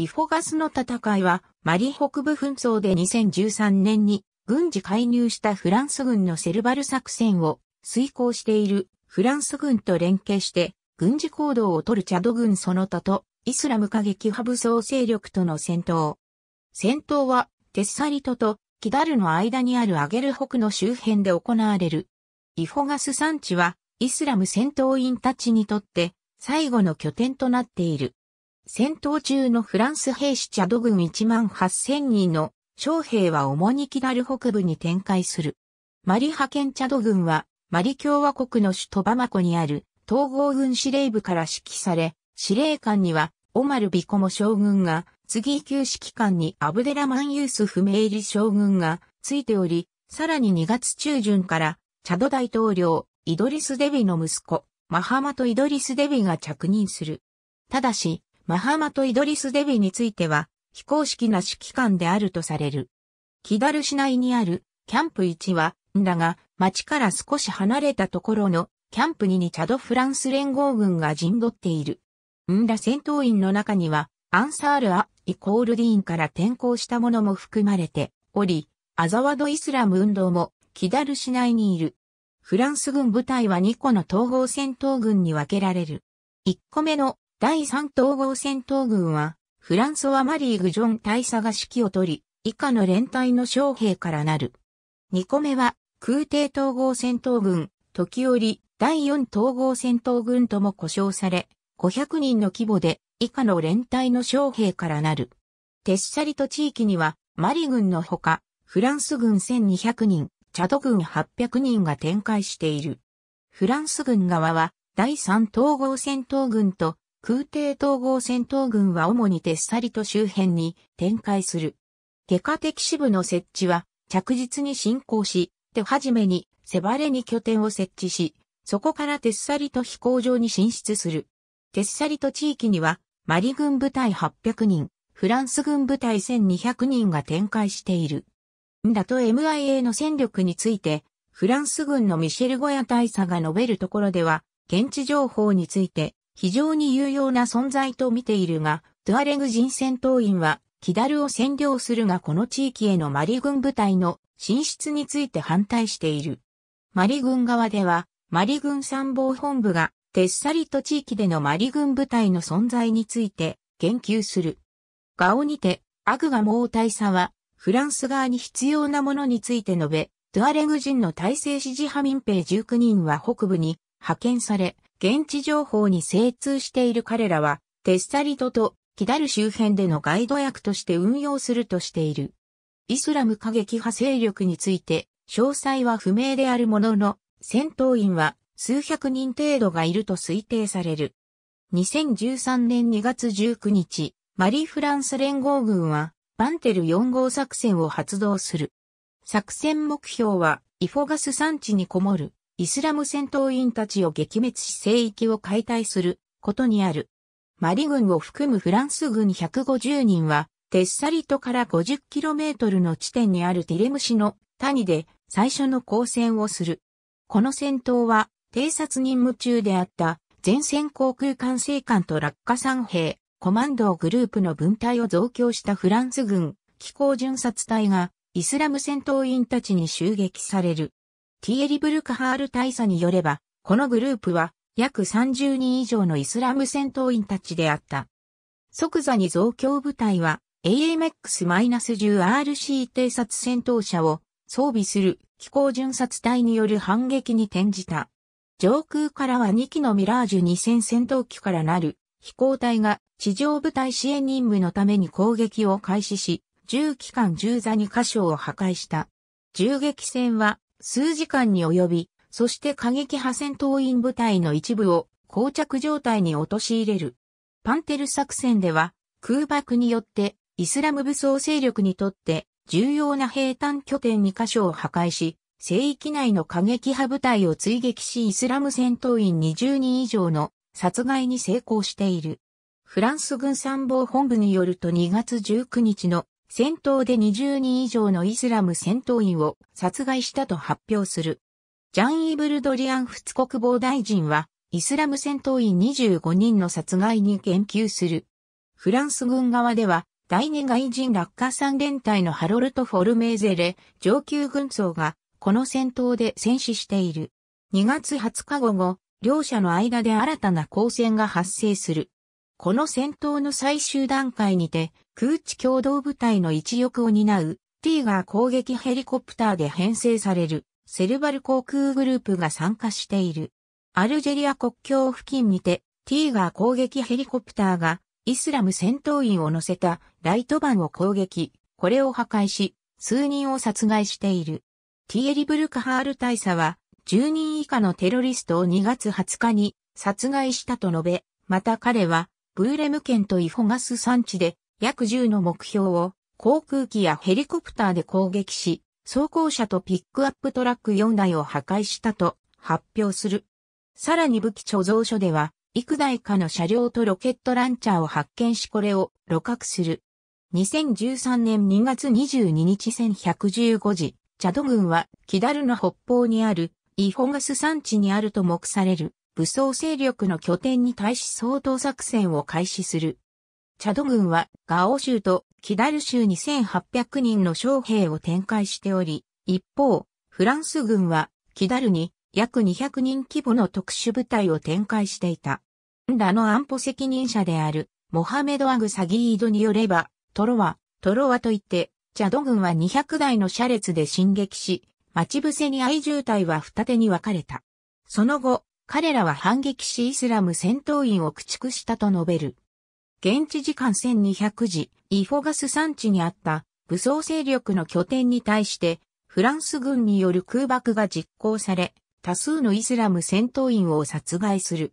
リフォガスの戦いは、マリ北部紛争で2013年に軍事介入したフランス軍のセルバル作戦を遂行しているフランス軍と連携して軍事行動を取るチャド軍その他とイスラム過激派武装勢力との戦闘。戦闘はテッサリトとキダルの間にあるアゲル北の周辺で行われる。ィフォガス産地はイスラム戦闘員たちにとって最後の拠点となっている。戦闘中のフランス兵士チャド軍1万8000人の将兵は主にキダル北部に展開する。マリ派遣チャド軍は、マリ共和国の首都バマコにある統合軍司令部から指揮され、司令官にはオマル・ビコモ将軍が、次級指揮官にアブデラマン・ユース不明理将軍がついており、さらに2月中旬から、チャド大統領、イドリス・デビの息子、マハマト・イドリス・デビが着任する。ただし、マハマとイドリス・デビについては、非公式な指揮官であるとされる。キダル市内にあるキャンプ1は、んだが、町から少し離れたところのキャンプ2にチャド・フランス連合軍が陣取っている。んだ戦闘員の中には、アンサール・ア・イコール・ディーンから転校したものも含まれており、アザワド・イスラム運動も、キダル市内にいる。フランス軍部隊は2個の統合戦闘軍に分けられる。1個目の第3統合戦闘軍は、フランソワ・マリー・グジョン大佐が指揮を取り、以下の連隊の将兵からなる。2個目は、空挺統合戦闘軍、時折、第4統合戦闘軍とも呼称され、500人の規模で、以下の連隊の将兵からなる。テッシャリ地域には、マリ軍のほか、フランス軍1200人、チャド軍800人が展開している。フランス軍側は、第3統合戦闘軍と空挺統合戦闘群は主にテッサリと周辺に展開する。外科的支部の設置は着実に進行し、手始めに背バレに拠点を設置し、そこからテッサリと飛行場に進出する。テッサリと地域にはマリ軍部隊800人、フランス軍部隊1200人が展開している。んだと MIA の戦力について、フランス軍のミシェル・ゴヤ大佐が述べるところでは、現地情報について、非常に有用な存在と見ているが、トゥアレグ人戦闘員は、キダルを占領するがこの地域へのマリ軍部隊の進出について反対している。マリ軍側では、マリ軍参謀本部が、テッサリと地域でのマリ軍部隊の存在について、言及する。ガオにて、アグガモー大佐は、フランス側に必要なものについて述べ、トゥアレグ人の体制支持派民兵19人は北部に派遣され、現地情報に精通している彼らは、テッサリトとキダル周辺でのガイド役として運用するとしている。イスラム過激派勢力について、詳細は不明であるものの、戦闘員は数百人程度がいると推定される。2013年2月19日、マリ・フランス連合軍は、バンテル4号作戦を発動する。作戦目標は、イフォガス山地にこもるイスラム戦闘員たちを撃滅し聖域を解体することにある。マリ軍を含むフランス軍150人は、テッサリトから 50km の地点にあるティレムシの谷で最初の交戦をする。この戦闘は、偵察任務中であった前線航空管制官と落下三兵、コマンドグループの分隊を増強したフランス軍、機構巡察隊がイスラム戦闘員たちに襲撃される。ティエリブルカハール大佐によれば、このグループは約30人以上のイスラム戦闘員たちであった。即座に増強部隊は AMX-10RC 偵察戦闘車を装備する機構巡察隊による反撃に転じた。上空からは2機のミラージュ2000戦闘機からなる飛行隊が地上部隊支援任務のために攻撃を開始し、10機関10座に箇所を破壊した。銃撃戦は数時間に及び、そして過激派戦闘員部隊の一部を膠着状態に陥れる。パンテル作戦では空爆によってイスラム武装勢力にとって重要な兵坦拠点2カ所を破壊し、聖域内の過激派部隊を追撃しイスラム戦闘員20人以上の殺害に成功している。フランス軍参謀本部によると2月19日の戦闘で20人以上のイスラム戦闘員を殺害したと発表する。ジャン・イーブルドリアン仏国防大臣は、イスラム戦闘員25人の殺害に言及する。フランス軍側では、第二外人落下三連隊のハロルト・フォルメーゼレ上級軍曹が、この戦闘で戦死している。2月20日午後、両者の間で新たな交戦が発生する。この戦闘の最終段階にて、空地共同部隊の一翼を担う、ティーガー攻撃ヘリコプターで編成される、セルバル航空グループが参加している。アルジェリア国境付近にて、ティーガー攻撃ヘリコプターが、イスラム戦闘員を乗せたライトバンを攻撃、これを破壊し、数人を殺害している。ティエリブルカハール大佐は、10人以下のテロリストを2月20日に殺害したと述べ、また彼はブーレム県とイホガス山地で約10の目標を航空機やヘリコプターで攻撃し、装甲車とピックアップトラック4台を破壊したと発表する。さらに武器貯蔵所では、幾台かの車両とロケットランチャーを発見しこれを露獲する。2013年2月22日1115時、チャド軍は、キダルの北方にある、イホガス山地にあると目される、武装勢力の拠点に対し相当作戦を開始する。チャド軍はガオ州とキダル州2800人の将兵を展開しており、一方、フランス軍はキダルに約200人規模の特殊部隊を展開していた。ラの安保責任者であるモハメド・アグ・サギードによれば、トロワ、トロワといって、チャド軍は200台の車列で進撃し、待ち伏せに愛渋滞は二手に分かれた。その後、彼らは反撃しイスラム戦闘員を駆逐したと述べる。現地時間1200時、イフォガス山地にあった武装勢力の拠点に対して、フランス軍による空爆が実行され、多数のイスラム戦闘員を殺害する。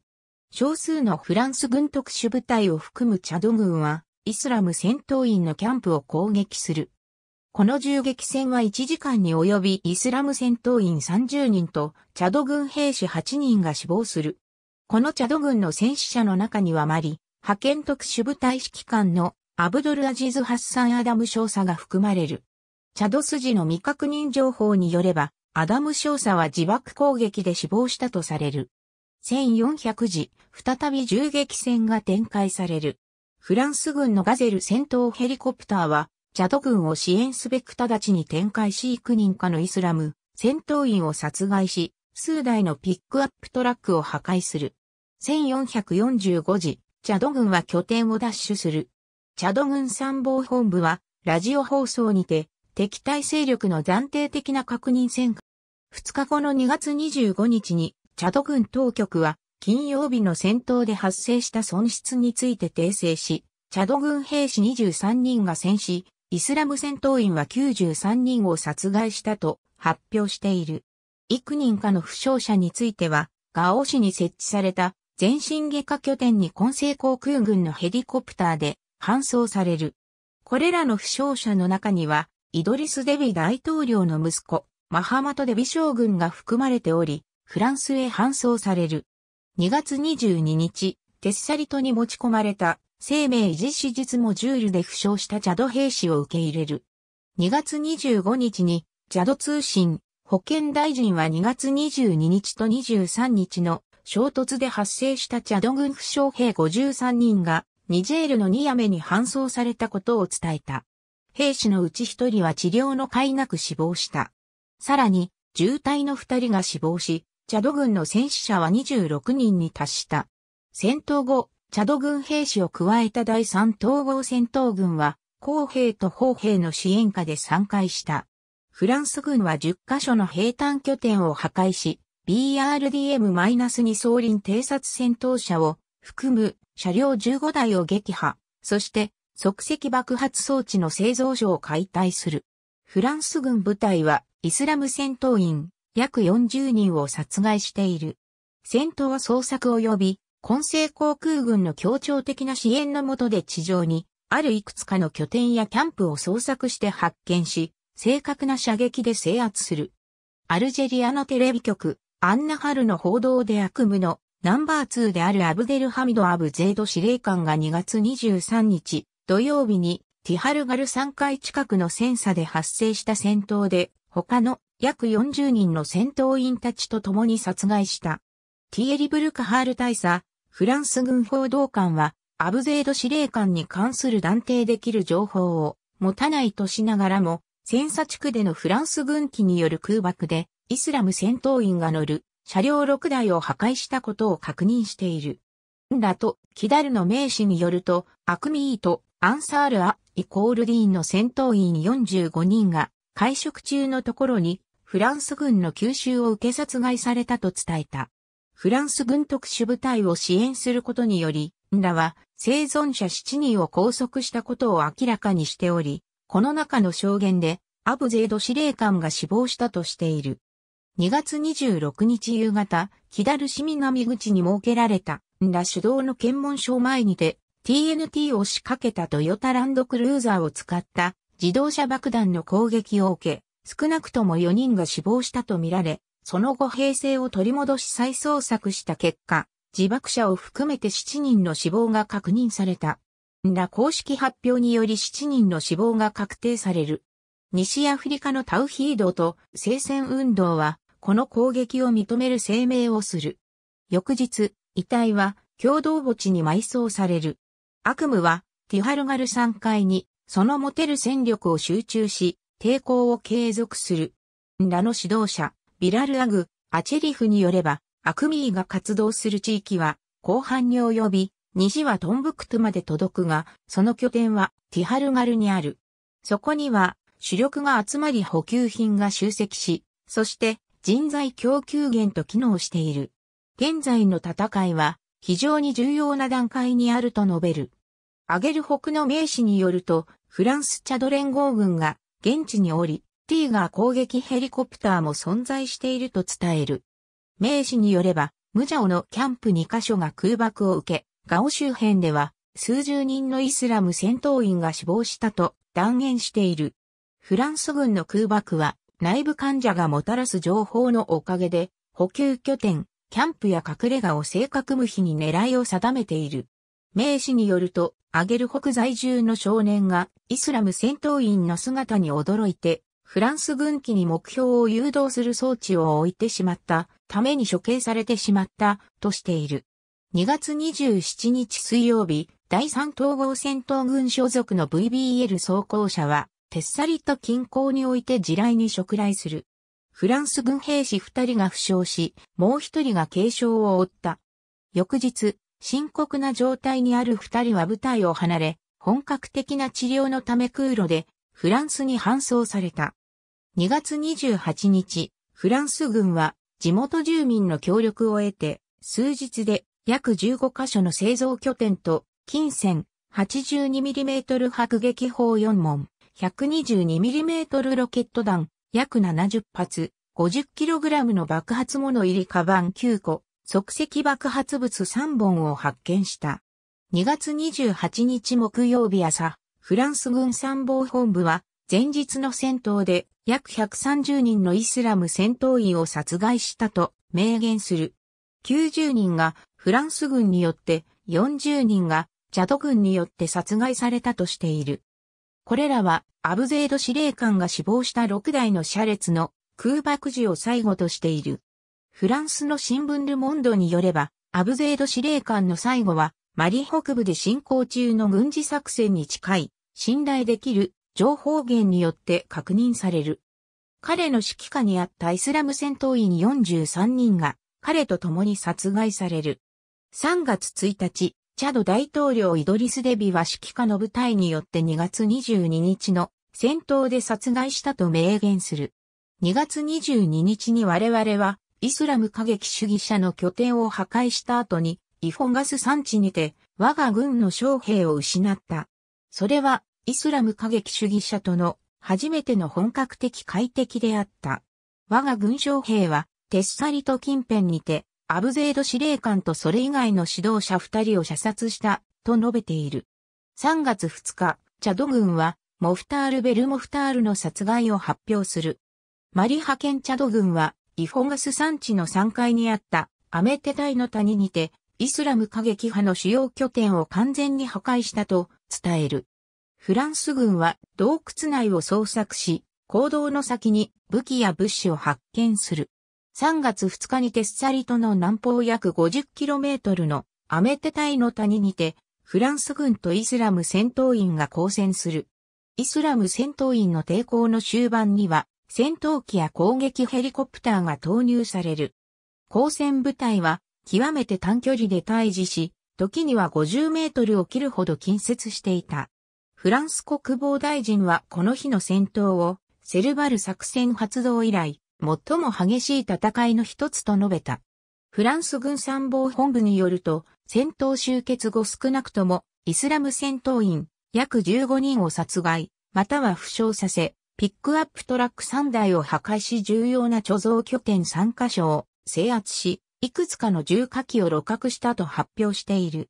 少数のフランス軍特殊部隊を含むチャド軍は、イスラム戦闘員のキャンプを攻撃する。この銃撃戦は1時間に及びイスラム戦闘員30人とチャド軍兵士8人が死亡する。このチャド軍の戦死者の中にはマリ、派遣特殊部隊指揮官のアブドルアジズ・ハッサン・アダム少佐が含まれる。チャド筋の未確認情報によれば、アダム少佐は自爆攻撃で死亡したとされる。1400時、再び銃撃戦が展開される。フランス軍のガゼル戦闘ヘリコプターはチャド軍を支援すべく直ちに展開し幾人かのイスラム、戦闘員を殺害し、数台のピックアップトラックを破壊する。1445時、チャド軍は拠点を奪取する。チャド軍参謀本部は、ラジオ放送にて、敵対勢力の暫定的な確認戦果。2日後の2月25日に、チャド軍当局は、金曜日の戦闘で発生した損失について訂正し、チャド軍兵士23人が戦死、イスラム戦闘員は93人を殺害したと発表している。幾人かの負傷者については、ガオ市に設置された全身外科拠点に混成航空軍のヘリコプターで搬送される。これらの負傷者の中には、イドリス・デビ大統領の息子、マハマト・デビ将軍が含まれており、フランスへ搬送される。2月22日、テッサリトに持ち込まれた生命維持手術もールで負傷したジャド兵士を受け入れる。2月25日に、ジャド通信、保健大臣は2月22日と23日の衝突で発生したチャド軍負傷兵53人が、ニジェールのニアメに搬送されたことを伝えた。兵士のうち1人は治療の甲斐なく死亡した。さらに、重体の2人が死亡し、チャド軍の戦死者は26人に達した。戦闘後、チャド軍兵士を加えた第3統合戦闘軍は、公兵と砲兵の支援下で参加した。フランス軍は10カ所の兵站拠点を破壊し、BRDM-2 総輪偵察戦闘車を含む車両15台を撃破、そして即席爆発装置の製造所を解体する。フランス軍部隊はイスラム戦闘員約40人を殺害している。戦闘捜索及び混成航空軍の協調的な支援のもとで地上に、あるいくつかの拠点やキャンプを捜索して発見し、正確な射撃で制圧する。アルジェリアのテレビ局、アンナハルの報道で悪夢のナンバー2であるアブデルハミド・アブゼード司令官が2月23日土曜日にティハルガル3階近くの戦車で発生した戦闘で他の約40人の戦闘員たちと共に殺害した。ティエリブルカハール大佐フランス軍報道官は、アブゼード司令官に関する断定できる情報を持たないとしながらも、戦車地区でのフランス軍機による空爆で、イスラム戦闘員が乗る車両6台を破壊したことを確認している。だとキダルの名詞によると、アクミーとアンサールア・イコールディーンの戦闘員45人が会食中のところにフランス軍の吸収を受け殺害されたと伝えた。フランス軍特殊部隊を支援することにより、ンラは生存者7人を拘束したことを明らかにしており、この中の証言で、アブゼード司令官が死亡したとしている。2月26日夕方、キダル市民南口に設けられた、ンラ主導の検問所前にて、TNT を仕掛けたトヨタランドクルーザーを使った自動車爆弾の攻撃を受け、少なくとも4人が死亡したとみられ、その後平成を取り戻し再捜索した結果、自爆者を含めて7人の死亡が確認された。ら公式発表により7人の死亡が確定される。西アフリカのタウヒードと聖戦運動は、この攻撃を認める声明をする。翌日、遺体は共同墓地に埋葬される。悪夢は、ティハルガル3階に、その持てる戦力を集中し、抵抗を継続する。らの指導者、ビラル・アグ、アチェリフによれば、アクミーが活動する地域は、後半に及び、西はトンブクトまで届くが、その拠点はティハルガルにある。そこには、主力が集まり補給品が集積し、そして人材供給源と機能している。現在の戦いは非常に重要な段階にあると述べる。アゲル北の名士によると、フランスチャド連合軍が現地におり、ティーガー攻撃ヘリコプターも存在していると伝える。名詞によれば、ムジャオのキャンプ2カ所が空爆を受け、ガオ周辺では数十人のイスラム戦闘員が死亡したと断言している。フランス軍の空爆は内部患者がもたらす情報のおかげで補給拠点、キャンプや隠れ家を正確無比に狙いを定めている。名詞によると、アゲル北在住の少年がイスラム戦闘員の姿に驚いてフランス軍機に目標を誘導する装置を置いてしまったために処刑されてしまったとしている。2月27日水曜日、第3統合戦闘軍所属の VBL 装甲車は、テッサリと近郊において地雷に触雷する。フランス軍兵士2人が負傷し、もう1人が軽傷を負った。翌日、深刻な状態にある2人は部隊を離れ、本格的な治療のため空路でフランスに搬送された。2月28日、フランス軍は地元住民の協力を得て、数日で約15カ所の製造拠点と、金線 82mm 迫撃砲4門、122mm ロケット弾、約70発、50kg の爆発物入りカバン9個、即席爆発物3本を発見した。2月28日木曜日朝、フランス軍参謀本部は、前日の戦闘で約130人のイスラム戦闘員を殺害したと明言する。90人がフランス軍によって、40人がジャド軍によって殺害されたとしている。これらはアブゼード司令官が死亡した6台の車列の空爆時を最後としている。フランスの新聞ルモンドによれば、アブゼード司令官の最後は、マリ北部で進行中の軍事作戦に近い、信頼できる情報源によって確認される。彼の指揮下にあったイスラム戦闘員43人が彼と共に殺害される。3月1日、チャド大統領イドリス・デビは指揮下の部隊によって2月22日の戦闘で殺害したと明言する。2月22日に我々はイスラム過激主義者の拠点を破壊した後にフォンガス産地にて我が軍の将兵を失った。それはイスラム過激主義者との初めての本格的快適であった。我が軍将兵は、テッサリと近辺にて、アブゼード司令官とそれ以外の指導者二人を射殺した、と述べている。3月2日、チャド軍は、モフタール・ベルモフタールの殺害を発表する。マリ派遣チャド軍は、イフォガス山地の3階にあったアメテタイの谷にて、イスラム過激派の主要拠点を完全に破壊したと伝える。フランス軍は洞窟内を捜索し、行動の先に武器や物資を発見する。3月2日にテッサリトの南方約 50km のアメテタイの谷にて、フランス軍とイスラム戦闘員が交戦する。イスラム戦闘員の抵抗の終盤には、戦闘機や攻撃ヘリコプターが投入される。交戦部隊は、極めて短距離で対峙し、時には50メートルを切るほど近接していた。フランス国防大臣はこの日の戦闘を、セルバル作戦発動以来、最も激しい戦いの一つと述べた。フランス軍参謀本部によると、戦闘終結後少なくとも、イスラム戦闘員、約15人を殺害、または負傷させ、ピックアップトラック3台を破壊し重要な貯蔵拠点3カ所を制圧し、いくつかの重火器を露獲したと発表している。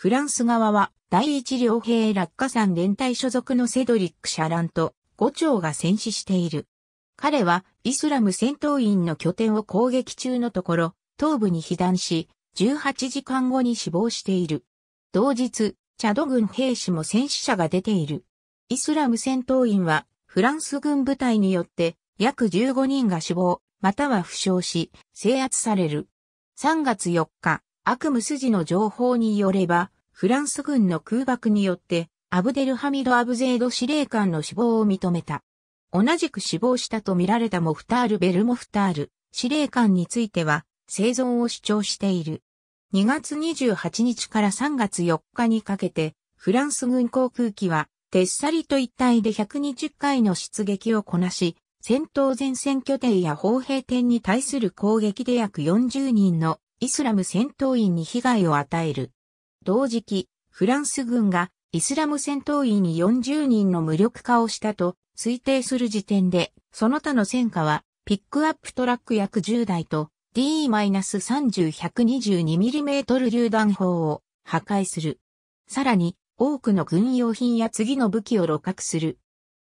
フランス側は第一両兵落下山連隊所属のセドリック・シャランと伍長が戦死している。彼はイスラム戦闘員の拠点を攻撃中のところ、東部に被弾し、18時間後に死亡している。同日、チャド軍兵士も戦死者が出ている。イスラム戦闘員は、フランス軍部隊によって、約15人が死亡、または負傷し、制圧される。3月4日、悪夢筋の情報によれば、フランス軍の空爆によって、アブデルハミド・アブゼード司令官の死亡を認めた。同じく死亡したと見られたモフタール・ベルモフタール司令官については生存を主張している。2月28日から3月4日にかけてフランス軍航空機はテッサリと一帯で120回の出撃をこなし、戦闘前線拠点や砲兵店に対する攻撃で約40人のイスラム戦闘員に被害を与える。同時期、フランス軍がイスラム戦闘員に40人の無力化をしたと推定する時点で、その他の戦果は、ピックアップトラック約10台と D-30-122mm 榴弾砲を破壊する。さらに、多くの軍用品や次の武器を露獲する。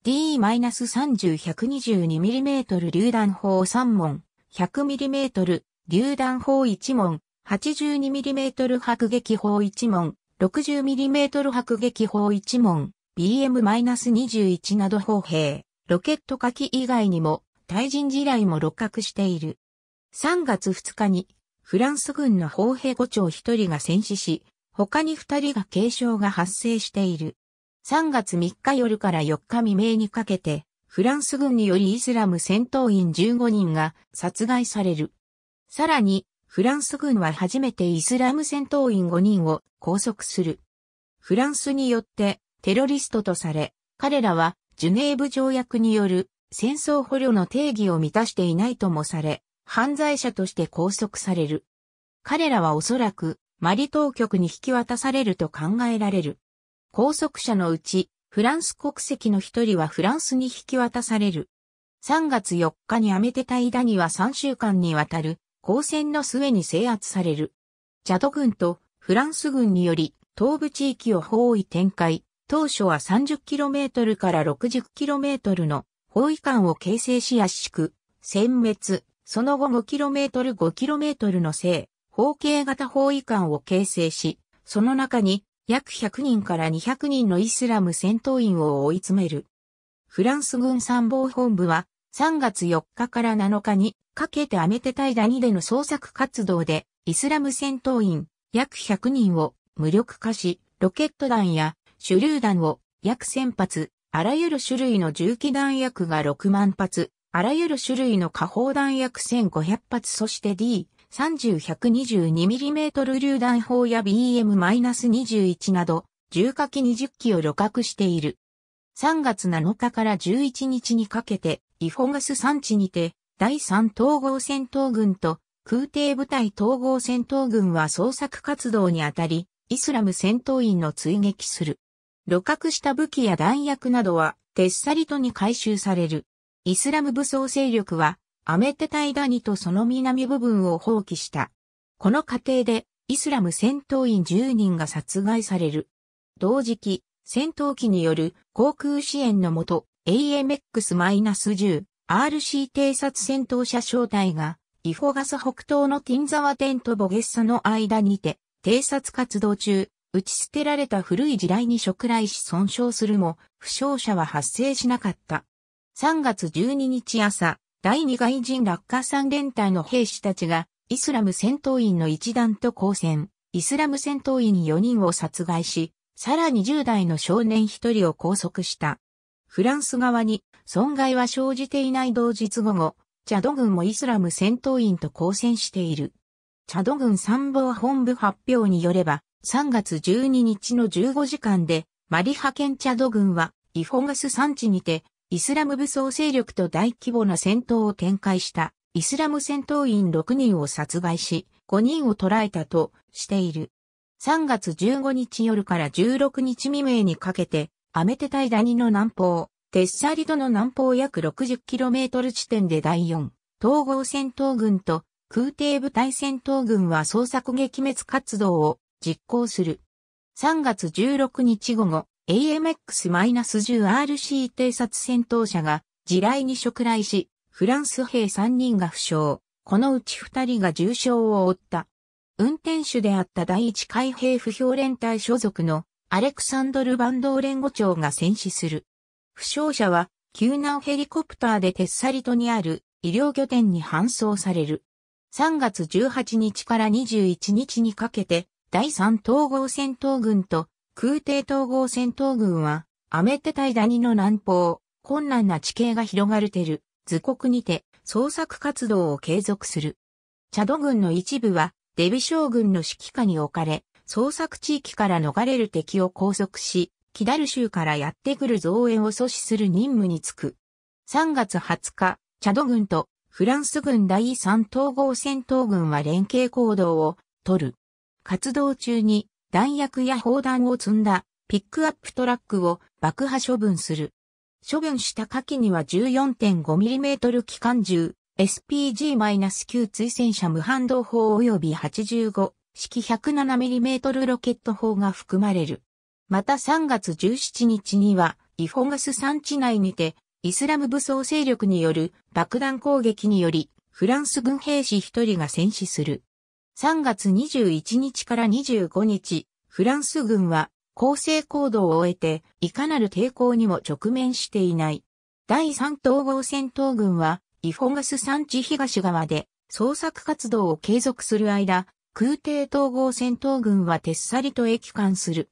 D-30-122mm 榴弾砲3門、100mm 榴弾砲一門、82mm 迫撃砲一門、60mm 迫撃砲一門、BM-21 など砲兵、ロケット火器以外にも、対人地雷も露角している。3月2日に、フランス軍の砲兵5長1人が戦死し、他に2人が軽傷が発生している。3月3日夜から4日未明にかけて、フランス軍によりイスラム戦闘員15人が殺害される。さらに、フランス軍は初めてイスラム戦闘員5人を拘束する。フランスによってテロリストとされ、彼らはジュネーブ条約による戦争捕虜の定義を満たしていないともされ、犯罪者として拘束される。彼らはおそらくマリ当局に引き渡されると考えられる。拘束者のうち、フランス国籍の一人はフランスに引き渡される。3月4日にアメテタイダには3週間にわたる交戦の末に制圧される。チャド軍とフランス軍により東部地域を包囲展開、当初は 30km から 60km の包囲間を形成し圧縮、殲滅、その後 5km、5km の正、方形型包囲間を形成し、その中に約100人から200人のイスラム戦闘員を追い詰める。フランス軍参謀本部は3月4日から7日にかけてアメテタイダニでの捜索活動で、イスラム戦闘員約100人を無力化し、ロケット弾や手榴弾を約1000発、あらゆる種類の銃器弾薬が6万発、あらゆる種類の火砲弾薬1500発、そして D、30-122mm 榴弾砲や BM-21 など、重火器20機を旅客している。3月7日から11日にかけて、イフォガス産地にて、第3統合戦闘軍と空挺部隊統合戦闘軍は捜索活動にあたり、イスラム戦闘員の追撃する。露獲した武器や弾薬などは、テッサリトに回収される。イスラム武装勢力は、アメテタイダニとその南部分を放棄した。この過程で、イスラム戦闘員10人が殺害される。同時期、戦闘機による航空支援のもと、AMX-10 RC 偵察戦闘車小隊が、イフォガス北東のティンザワテンとボゲッサの間にて、偵察活動中、打ち捨てられた古い地雷に触来し損傷するも、負傷者は発生しなかった。3月12日朝、第2外人落下3連隊の兵士たちが、イスラム戦闘員の一団と交戦、イスラム戦闘員4人を殺害し、さらに10代の少年1人を拘束した。フランス側に損害は生じていない同日午後、チャド軍もイスラム戦闘員と交戦している。チャド軍参謀本部発表によれば、3月12日の15時間で、マリハ県チャド軍は、イフォガス山地にて、イスラム武装勢力と大規模な戦闘を展開した、イスラム戦闘員6人を殺害し、5人を捕らえたとしている。3月15日夜から16日未明にかけて、アメテタイダニの南方、テッサリドの南方約 60km 地点で第4、統合戦闘軍と空挺部隊戦闘軍は捜索撃滅活動を実行する。3月16日午後、AMX-10RC 偵察戦闘車が地雷に触雷し、フランス兵3人が負傷、このうち2人が重傷を負った。運転手であった第一海兵不評連隊所属のアレクサンドル・バンドー連伍長が戦死する。負傷者は救難ヘリコプターでテッサリトにある医療拠点に搬送される。3月18日から21日にかけて第3統合戦闘軍と空挺統合戦闘軍はアメテタイダニの南方、困難な地形が広がるてる、図国にて捜索活動を継続する。チャド軍の一部はデビ将軍の指揮下に置かれ、捜索地域から逃れる敵を拘束し、キダル州からやってくる増援を阻止する任務に就く。3月20日、チャド軍とフランス軍第3統合戦闘軍は連携行動を取る。活動中に弾薬や砲弾を積んだピックアップトラックを爆破処分する。処分した火器には 14.5mm 機関銃、SPG-9 追戦車無反動砲及び85式 107mm ロケット砲が含まれる。また3月17日には、イホガス山地内にて、イスラム武装勢力による爆弾攻撃により、フランス軍兵士1人が戦死する。3月21日から25日、フランス軍は、攻勢行動を終えて、いかなる抵抗にも直面していない。第3統合戦闘軍は、イフォガス山地東側で、捜索活動を継続する間、空挺統合戦闘軍はてっさりと駅間する。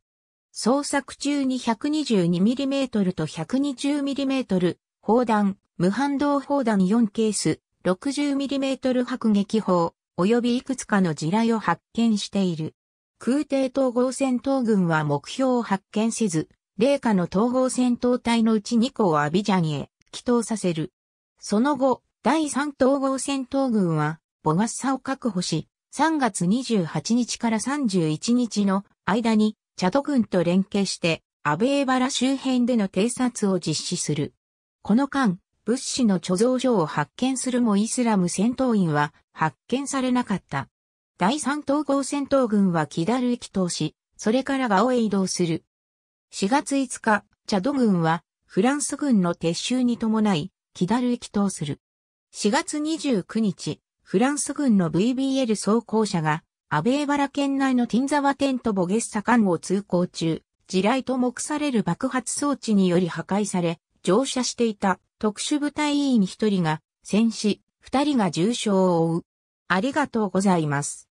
捜索中に 122mm と 120mm 砲弾、無反動砲弾4ケース、60mm 迫撃砲、及びいくつかの地雷を発見している。空挺統合戦闘群は目標を発見せず、霊下の統合戦闘隊のうち2個をアビジャンへ帰投させる。その後、第3統合戦闘群は、ボガッサを確保し、3月28日から31日の間にチャド軍と連携して、アベーバラ周辺での偵察を実施する。この間、物資の貯蔵所を発見するもイスラム戦闘員は発見されなかった。第3統合戦闘軍はキダル駅通し、それからガオへ移動する。4月5日、チャド軍はフランス軍の撤収に伴い、キダル駅通する。4月29日、フランス軍の VBL 装甲車が安倍原県内のティンザワテントボゲッサ間を通行中、地雷と目される爆発装置により破壊され、乗車していた特殊部隊員1人が戦死、2人が重傷を負う。ありがとうございます。